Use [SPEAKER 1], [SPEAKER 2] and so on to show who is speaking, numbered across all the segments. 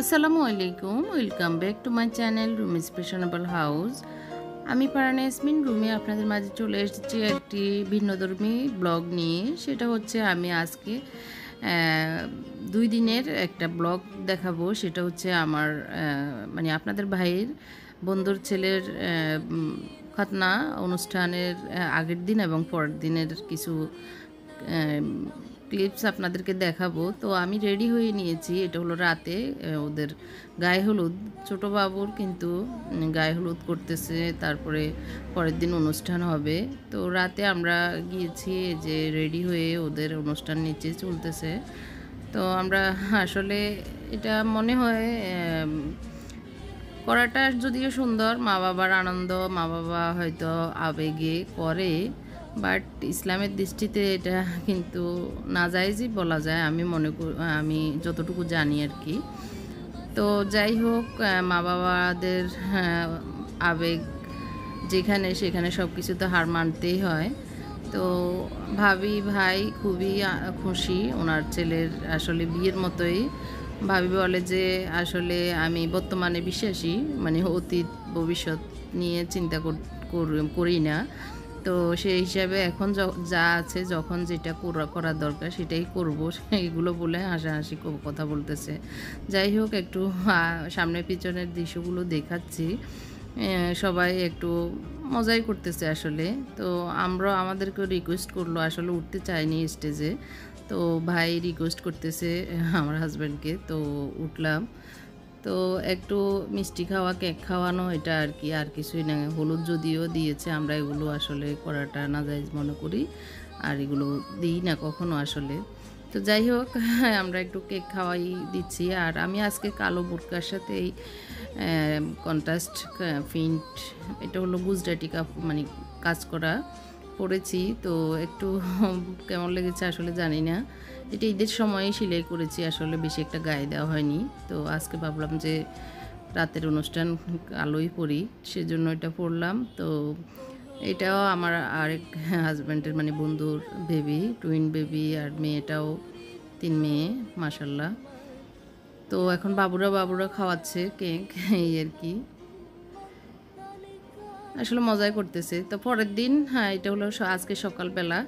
[SPEAKER 1] আসসালামু আলাইকুম welcome back to my channel room fashionable house আমি পারানা ইয়াসমিন রুমে আপনাদের মাঝে চলে এসেছি একটি ভিন্নধর্মী ব্লগ নিয়ে সেটা হচ্ছে আমি আজকে দুই দিনের একটা ব্লগ দেখাবো সেটা হচ্ছে আমার মানে আপনাদের ভাইয়ের বন্ধুর ছেলের খাতনা অনুষ্ঠানের আগের দিন এবং পরের দিনের কিছু ক্লিপস আপনাদেরকে দেখাবো তো আমি রেডি হয়ে নিয়েছি এটা হলো রাতে ওদের গায়ে হলুদ ছোটো বাবুর কিন্তু গায়ে হলুদ করতেছে তারপরে পরের দিন অনুষ্ঠান হবে তো রাতে আমরা গিয়েছি যে রেডি হয়ে ওদের অনুষ্ঠান নিচে চলতেছে তো আমরা আসলে এটা মনে হয় করাটা যদিও সুন্দর মা বাবার আনন্দ মা বাবা হয়তো আবেগে করে বাট ইসলামের দৃষ্টিতে এটা কিন্তু না যায়জই বলা যায় আমি মনে আমি যতটুকু জানি আর কি তো যাই হোক মা বাবাদের আবেগ যেখানে সেখানে সব কিছু তো হার মানতেই হয় তো ভাবি ভাই খুবই খুশি ওনার ছেলের আসলে বিয়ের মতোই ভাবি বলে যে আসলে আমি বর্তমানে বিশ্বাসী মানে অতীত ভবিষ্যৎ নিয়ে চিন্তা করি না তো সেই হিসাবে এখন যা আছে যখন যেটা করা দরকার সেটাই করব এগুলো বলে হাসাহাসি কথা বলতেছে যাই হোক একটু সামনে পিছনের দৃশ্যগুলো দেখাচ্ছি সবাই একটু মজাই করতেছে আসলে তো আমরা আমাদেরকে রিকোয়েস্ট করলো আসলে উঠতে চাইনি স্টেজে তো ভাই রিকোয়েস্ট করতেছে আমার হাজব্যান্ডকে তো উঠলাম তো একটু মিষ্টি খাওয়া কেক খাওয়ানো এটা আর কি আর কিছুই না হলুদ যদিও দিয়েছে আমরা এগুলো আসলে করাটা নাজাইজ মনে করি আর এগুলো দিই না কখনো আসলে তো যাই হোক আমরা একটু কেক খাওয়াই দিচ্ছি আর আমি আজকে কালো বুটকার সাথে এই কন্ট্রাস্ট ফিন্ট এটা হলো গুজরাটি কাপ মানে কাজ করা পরেছি তো একটু কেমন লেগেছে আসলে জানি না এটা ঈদের সময়ই সেলাই করেছি আসলে বেশি একটা গায়ে দেওয়া হয়নি তো আজকে ভাবলাম যে রাতের অনুষ্ঠান আলোই পরি সেজন্য এটা পড়লাম তো এটাও আমার আরেক হাজব্যান্ডের মানে বন্ধুর বেবি টুইন বেবি আর মেয়েটাও তিন মেয়ে মাসাল্লাহ তো এখন বাবুরা বাবুরা খাওয়াচ্ছে কেক এই আর কি আসলে মজাই করতেছি তো পরের দিন হ্যাঁ এটা হলো আজকে সকালবেলা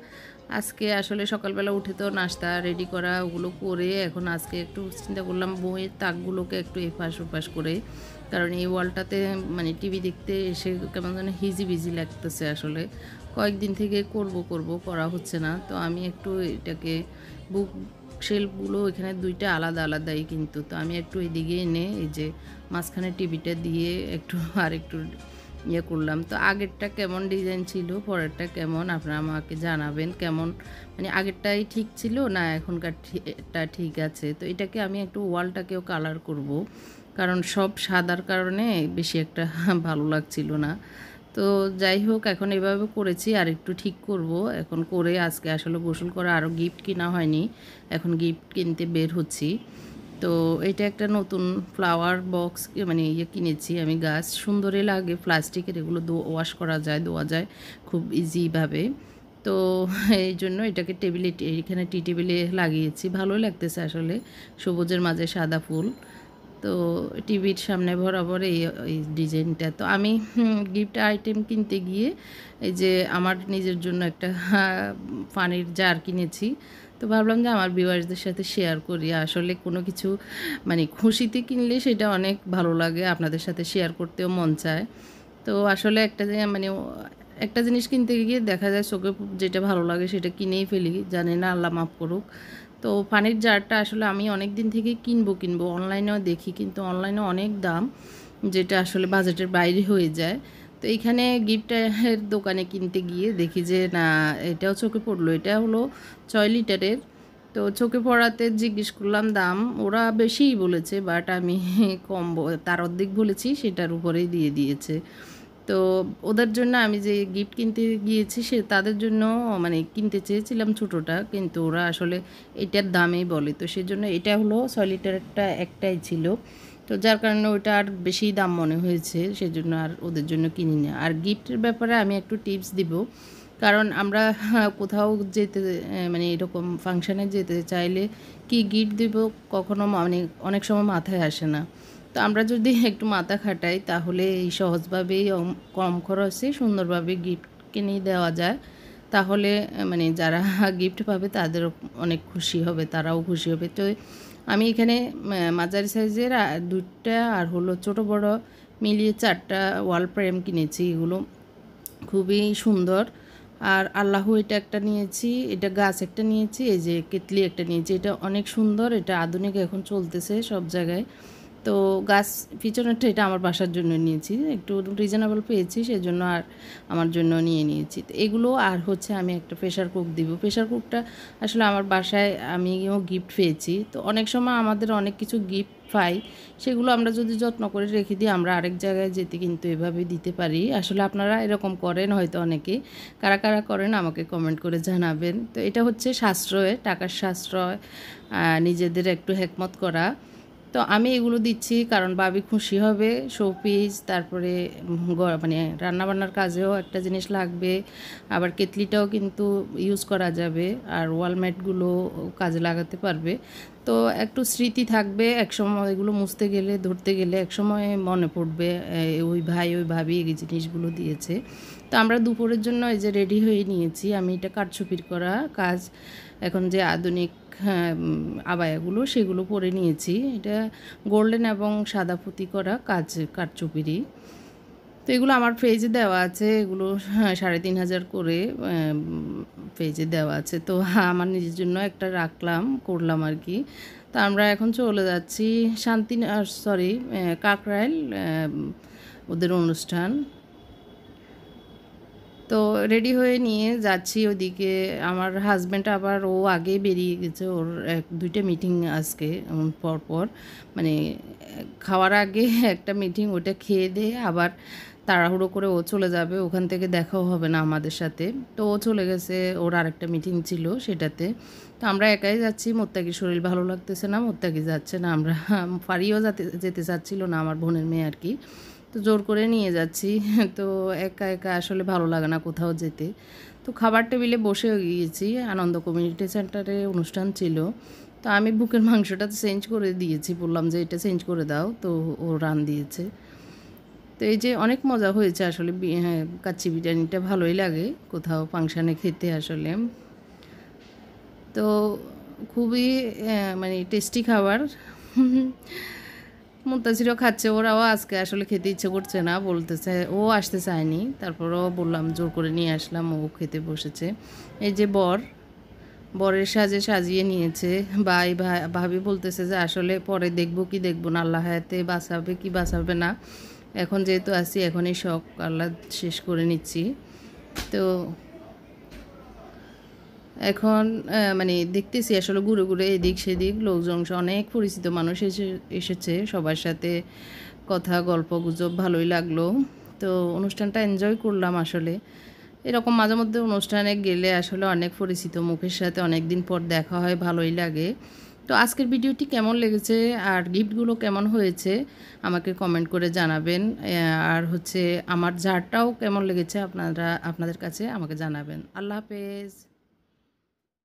[SPEAKER 1] আজকে আসলে সকালবেলা উঠে তো নাস্তা রেডি করা ওগুলো করে এখন আজকে একটু চিন্তা করলাম বইয়ের তাকগুলোকে একটু এফাস ওপাশ করে কারণ এই ওয়ালটাতে মানে টিভি দেখতে এসে কেমন যেন হিজি বিজি লাগতেছে আসলে কয়েকদিন থেকে করব করব করা হচ্ছে না তো আমি একটু এটাকে বুক শেলফগুলো এখানে দুইটা আলাদা আলাদাই কিন্তু তো আমি একটু এদিকে এনে এই যে মাঝখানে টিভিটা দিয়ে একটু আর একটু ইয়ে করলাম তো আগেরটা কেমন ডিজাইন ছিল পরেরটা কেমন আপনারা আমাকে জানাবেন কেমন মানে আগেরটাই ঠিক ছিল না এখনকারটা ঠিক আছে তো এটাকে আমি একটু ওয়ালটাকেও কালার করব কারণ সব সাদার কারণে বেশি একটা ভালো লাগছিল না তো যাই হোক এখন এভাবে করেছি আর একটু ঠিক করব এখন করে আজকে আসলে গোসল করে আরও গিফট কিনা হয়নি এখন গিফট কিনতে বের হচ্ছি তো এটা একটা নতুন ফ্লাওয়ার বক্স মানে ইয়ে কিনেছি আমি গাছ সুন্দরই লাগে প্লাস্টিকের এগুলো দো ওয়াশ করা যায় দোয়া যায় খুব ইজিভাবে তো এই জন্য এটাকে টেবিলে এখানে টি টেবিলে লাগিয়েছি ভালো লাগতেছে আসলে সবুজের মাঝে সাদা ফুল তো টিভির সামনে বরাবর এই এই ডিজাইনটা তো আমি গিফট আইটেম কিনতে গিয়ে এই যে আমার নিজের জন্য একটা পানির জার কিনেছি তো ভাবলাম যে আমার ভিউয়ার্সদের সাথে শেয়ার করি আসলে কোনো কিছু মানে খুশিতে কিনলে সেটা অনেক ভালো লাগে আপনাদের সাথে শেয়ার করতেও মন চায় তো আসলে একটা যে মানে একটা জিনিস কিনতে গিয়ে দেখা যায় চোখে যেটা ভালো লাগে সেটা কিনেই ফেলি জানি না আল্লাহ মাফ করুক তো পানির জারটা আসলে আমি অনেক দিন থেকে কিনবো কিনবো অনলাইনেও দেখি কিন্তু অনলাইনে অনেক দাম যেটা আসলে বাজেটের বাইরে হয়ে যায় তো এইখানে গিফটের দোকানে কিনতে গিয়ে দেখি যে না এটাও চোখে পড়লো এটা হলো ছয় লিটারের তো চোখে পড়াতে জিজ্ঞেস করলাম দাম ওরা বেশিই বলেছে বাট আমি কম তার অর্ধেক বলেছি সেটার উপরেই দিয়ে দিয়েছে তো ওদের জন্য আমি যে গিফট কিনতে গিয়েছি সে তাদের জন্য মানে কিনতে চেয়েছিলাম ছোটোটা কিন্তু ওরা আসলে এটার দামেই বলে তো সেজন্য এটা হলো ছয় লিটারটা একটাই ছিল তো যার কারণে ওইটা আর বেশি দাম মনে হয়েছে সেই জন্য আর ওদের জন্য কিনি না আর গিফটের ব্যাপারে আমি একটু টিপস দিব কারণ আমরা কোথাও যেতে মানে এরকম ফাংশানে যেতে চাইলে কি গিফট দিব কখনো মানে অনেক সময় মাথায় আসে না তো আমরা যদি একটু মাথা খাটাই তাহলে এই সহজভাবেই কম খরচে সুন্দরভাবে গিফট কিনে দেওয়া যায় তাহলে মানে যারা গিফট পাবে তাদের অনেক খুশি হবে তারাও খুশি হবে তো আমি এখানে মাঝারি সাইজের দুটা আর হলো ছোট বড় মিলিয়ে চারটা ওয়াল ফ্রেম কিনেছি এগুলো খুবই সুন্দর আর আল্লাহ এটা একটা নিয়েছি এটা গাছ একটা নিয়েছি এই যে কেতলি একটা নিয়েছি এটা অনেক সুন্দর এটা আধুনিক এখন চলতেছে সব জায়গায় তো গাছ পিছনেরটা এটা আমার বাসার জন্য নিয়েছি একটু রিজনেবল পেয়েছি সেই জন্য আর আমার জন্য নিয়ে নিয়েছি তো এগুলো আর হচ্ছে আমি একটা প্রেশার কুক দিব প্রেশার কুকটা আসলে আমার বাসায় আমিও গিফট পেয়েছি তো অনেক সময় আমাদের অনেক কিছু গিফট পাই সেগুলো আমরা যদি যত্ন করে রেখে দিই আমরা আরেক জায়গায় যেতে কিন্তু এভাবে দিতে পারি আসলে আপনারা এরকম করেন হয়তো অনেকে কারা কারা করেন আমাকে কমেন্ট করে জানাবেন তো এটা হচ্ছে সাশ্রয় টাকার সাশ্রয় নিজেদের একটু হেকমত করা তো আমি এগুলো দিচ্ছি কারণ বাবি খুশি হবে শোপিস তারপরে মানে রান্নাবান্নার কাজেও একটা জিনিস লাগবে আবার কেতলিটাও কিন্তু ইউজ করা যাবে আর ওয়ালম্যাটগুলো কাজে লাগাতে পারবে তো একটু স্মৃতি থাকবে একসময় এগুলো মুছতে গেলে ধরতে গেলে একসময় মনে পড়বে ওই ভাই ওই ভাবি এই জিনিসগুলো দিয়েছে তো আমরা দুপুরের জন্য এই যে রেডি হয়ে নিয়েছি আমি এটা কাঠছুপির করা কাজ এখন যে আধুনিক হ্যাঁ, আবায়াগুলো সেগুলো পরে নিয়েছি এটা গোল্ডেন এবং সাদা পুঁতি করা কাজ কাঠচুপিরই তো এগুলো আমার পেজে দেওয়া আছে এগুলো হ্যাঁ, সাড়ে তিন হাজার করে পেজে দেওয়া আছে তো আমার নিজের জন্য একটা রাখলাম করলাম আর কি তো আমরা এখন চলে যাচ্ছি শান্তি সরি কাকরাইল ওদের অনুষ্ঠান তো রেডি হয়ে নিয়ে যাচ্ছি ওদিকে আমার হাজব্যান্ড আবার ও আগে বেরিয়ে গেছে ওর এক দুইটা মিটিং আজকে পরপর মানে খাওয়ার আগে একটা মিটিং ওটা খেয়ে দিয়ে আবার তাড়াহুড়ো করে ও চলে যাবে ওখান থেকে দেখাও হবে না আমাদের সাথে তো ও চলে গেছে ওর আরেকটা মিটিং ছিল সেটাতে তো আমরা একাই যাচ্ছি মোত্তাকির শরীর ভালো লাগতেছে না মোত্তাকি যাচ্ছে না আমরা ফারিও যাতে যেতে চাচ্ছিলো না আমার বোনের মেয়ে আর কি তো জোর করে নিয়ে যাচ্ছি তো একা একা আসলে ভালো লাগে না কোথাও যেতে তো খাবার টেবিলে বসে গিয়েছি আনন্দ কমিউনিটি সেন্টারে অনুষ্ঠান ছিল তো আমি বুকের মাংসটা চেঞ্জ করে দিয়েছি বললাম যে এটা চেঞ্জ করে দাও তো ও রান দিয়েছে তো এই যে অনেক মজা হয়েছে আসলে হ্যাঁ কাচ্চি বিরিয়ানিটা ভালোই লাগে কোথাও ফাংশানে খেতে আসলে তো খুবই মানে টেস্টি খাবার মুন্তাসিরও খাচ্ছে ওরাও আজকে আসলে খেতে ইচ্ছে করছে না বলতেছে ও আসতে চায়নি তারপরও বললাম জোর করে নিয়ে আসলাম ও খেতে বসেছে এই যে বর বরের সাজে সাজিয়ে নিয়েছে ভাই ভাবি বলতেছে যে আসলে পরে দেখবো কি দেখবো না আল্লাহ হায়াতে বাঁচাবে কি বাঁচাবে না এখন যেহেতু আছি এখনই শখ আল্লাহ শেষ করে নিচ্ছি তো এখন মানে দেখতেছি আসলে ঘুরে ঘুরে এদিক সেদিক লোকজন অনেক পরিচিত মানুষ এসে এসেছে সবার সাথে কথা গল্প গুজব ভালোই লাগলো তো অনুষ্ঠানটা এনজয় করলাম আসলে এরকম মাঝে মধ্যে অনুষ্ঠানে গেলে আসলে অনেক পরিচিত মুখের সাথে অনেক দিন পর দেখা হয় ভালোই লাগে তো আজকের ভিডিওটি কেমন লেগেছে আর গিফটগুলো কেমন হয়েছে আমাকে কমেন্ট করে জানাবেন আর হচ্ছে আমার ঝাড়টাও কেমন লেগেছে আপনারা আপনাদের কাছে আমাকে জানাবেন আল্লাহ হাফেজ